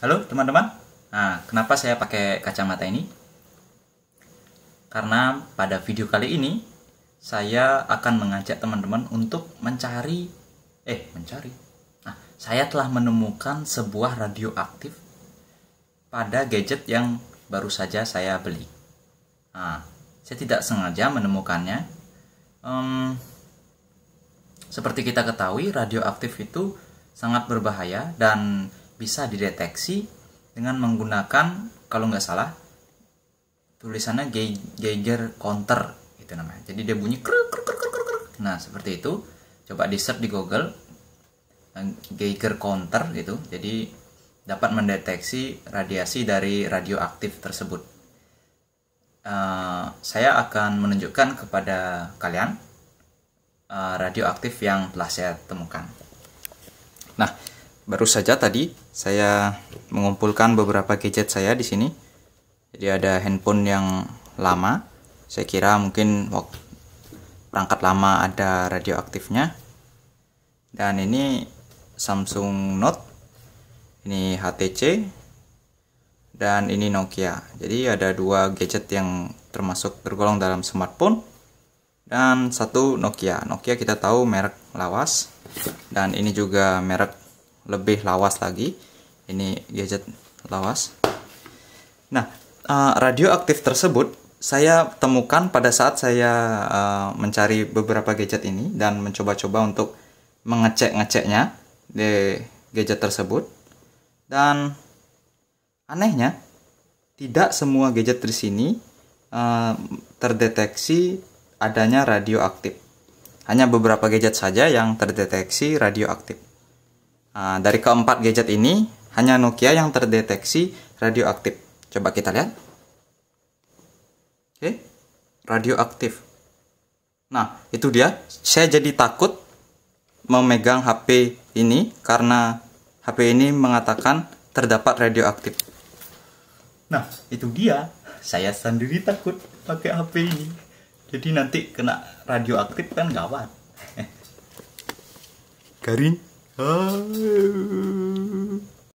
Halo teman-teman. Nah, kenapa saya pakai kacamata ini? Karena pada video kali ini saya akan mengajak teman-teman untuk mencari eh mencari. Nah, saya telah menemukan sebuah radioaktif pada gadget yang baru saja saya beli. Nah, saya tidak sengaja menemukannya. Hmm, seperti kita ketahui, radioaktif itu sangat berbahaya dan bisa dideteksi dengan menggunakan kalau nggak salah tulisannya Geiger counter itu namanya. Jadi dia bunyi kruk kruk kruk kruk kruk. Nah, seperti itu. Coba di search di Google eh, Geiger counter gitu. Jadi dapat mendeteksi radiasi dari radioaktif tersebut. Uh, saya akan menunjukkan kepada kalian uh, radioaktif yang telah saya temukan. Nah, baru saja tadi saya mengumpulkan beberapa gadget saya di sini. Jadi ada handphone yang lama. Saya kira mungkin waktu perangkat lama ada radioaktifnya. Dan ini Samsung Note, ini HTC, dan ini Nokia. Jadi ada dua gadget yang termasuk tergolong dalam smartphone dan satu Nokia. Nokia kita tahu merek lawas dan ini juga merek lebih lawas lagi. Ini gadget lawas. Nah, eh, radioaktif tersebut saya temukan pada saat saya eh, mencari beberapa gadget ini dan mencoba-coba untuk mengecek-ngeceknya di gadget tersebut. Dan anehnya, tidak semua gadget di sini eh, terdeteksi adanya radioaktif. Hanya beberapa gadget saja yang terdeteksi radioaktif. Ah, dari keempat gadget ini, hanya Nokia yang terdeteksi radioaktif. Coba kita lihat. Oke, radioaktif. Nah, itu dia. Saya jadi takut memegang HP ini karena HP ini mengatakan terdapat radioaktif. Nah, itu dia. Saya sendiri takut pakai HP ini. Jadi nanti kena radioaktif kan gawat. Garing. Oh.